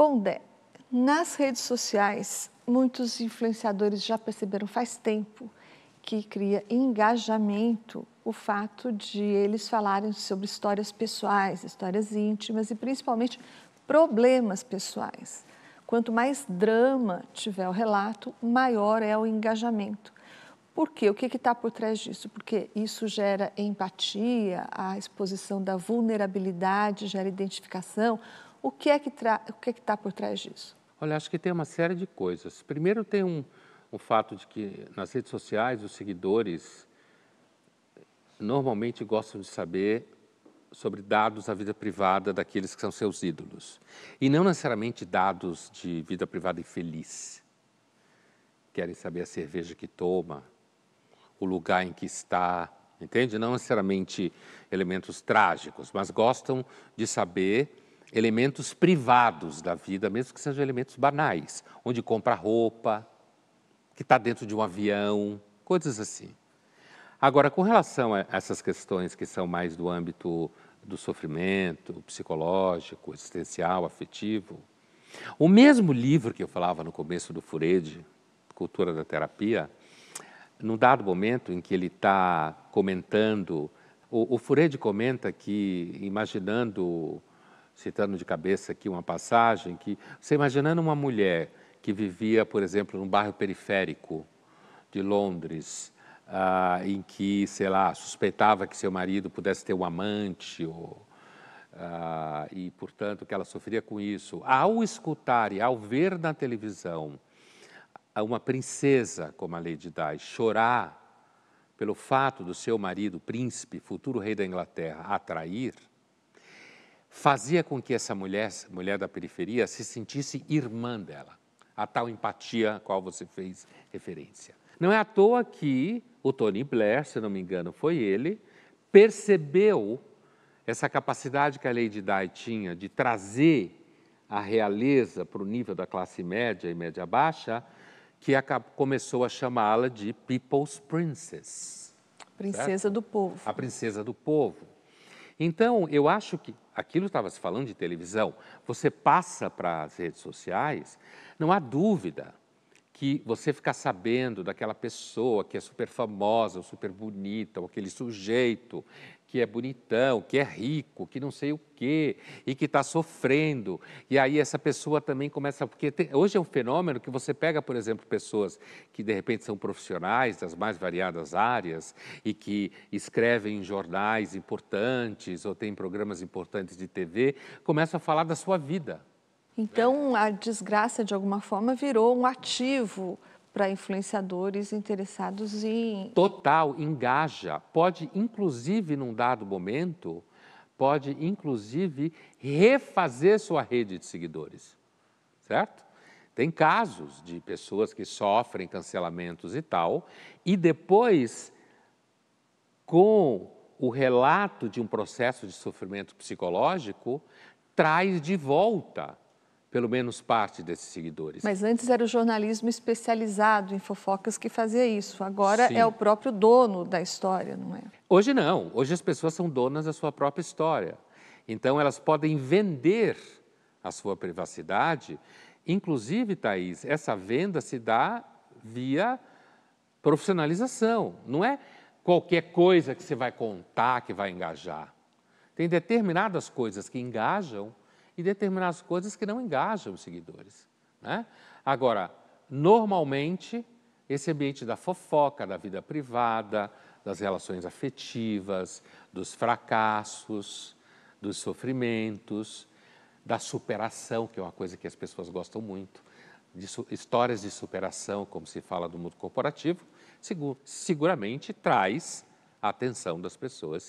Pondé, nas redes sociais, muitos influenciadores já perceberam faz tempo que cria engajamento o fato de eles falarem sobre histórias pessoais, histórias íntimas e principalmente problemas pessoais. Quanto mais drama tiver o relato, maior é o engajamento. Por quê? O que está por trás disso? Porque isso gera empatia, a exposição da vulnerabilidade gera identificação, o que é que que é está por trás disso? Olha, acho que tem uma série de coisas. Primeiro tem um, o fato de que nas redes sociais os seguidores normalmente gostam de saber sobre dados da vida privada daqueles que são seus ídolos. E não necessariamente dados de vida privada infeliz. Querem saber a cerveja que toma, o lugar em que está, entende? Não necessariamente elementos trágicos, mas gostam de saber elementos privados da vida, mesmo que sejam elementos banais, onde compra roupa, que está dentro de um avião, coisas assim. Agora, com relação a essas questões que são mais do âmbito do sofrimento psicológico, existencial, afetivo, o mesmo livro que eu falava no começo do Furede, Cultura da Terapia, num dado momento em que ele está comentando, o, o Furede comenta que, imaginando citando de cabeça aqui uma passagem, que você imaginando uma mulher que vivia, por exemplo, num bairro periférico de Londres, ah, em que, sei lá, suspeitava que seu marido pudesse ter um amante ou, ah, e, portanto, que ela sofria com isso. Ao escutar e ao ver na televisão uma princesa como a Lady Di chorar pelo fato do seu marido, príncipe, futuro rei da Inglaterra, atrair, fazia com que essa mulher, mulher da periferia, se sentisse irmã dela, a tal empatia a qual você fez referência. Não é à toa que o Tony Blair, se não me engano, foi ele, percebeu essa capacidade que a Lady Di tinha de trazer a realeza para o nível da classe média e média baixa, que começou a chamá-la de People's Princess. Princesa certo? do povo. A princesa do povo. Então, eu acho que aquilo estava se falando de televisão, você passa para as redes sociais, não há dúvida que você ficar sabendo daquela pessoa que é super famosa, ou super bonita, ou aquele sujeito que é bonitão, que é rico, que não sei o quê, e que está sofrendo. E aí essa pessoa também começa. Porque tem, hoje é um fenômeno que você pega, por exemplo, pessoas que de repente são profissionais das mais variadas áreas e que escrevem em jornais importantes ou têm programas importantes de TV, começa a falar da sua vida então, né? a desgraça, de alguma forma, virou um ativo para influenciadores interessados em. Total, engaja. Pode, inclusive, num dado momento, pode, inclusive, refazer sua rede de seguidores. Certo? Tem casos de pessoas que sofrem cancelamentos e tal, e depois, com o relato de um processo de sofrimento psicológico, traz de volta pelo menos parte desses seguidores. Mas antes era o jornalismo especializado em fofocas que fazia isso. Agora Sim. é o próprio dono da história, não é? Hoje não. Hoje as pessoas são donas da sua própria história. Então elas podem vender a sua privacidade. Inclusive, Thaís, essa venda se dá via profissionalização. Não é qualquer coisa que você vai contar que vai engajar. Tem determinadas coisas que engajam e determinadas coisas que não engajam os seguidores. Né? Agora, normalmente, esse ambiente da fofoca, da vida privada, das relações afetivas, dos fracassos, dos sofrimentos, da superação, que é uma coisa que as pessoas gostam muito, de histórias de superação, como se fala do mundo corporativo, seguramente traz a atenção das pessoas.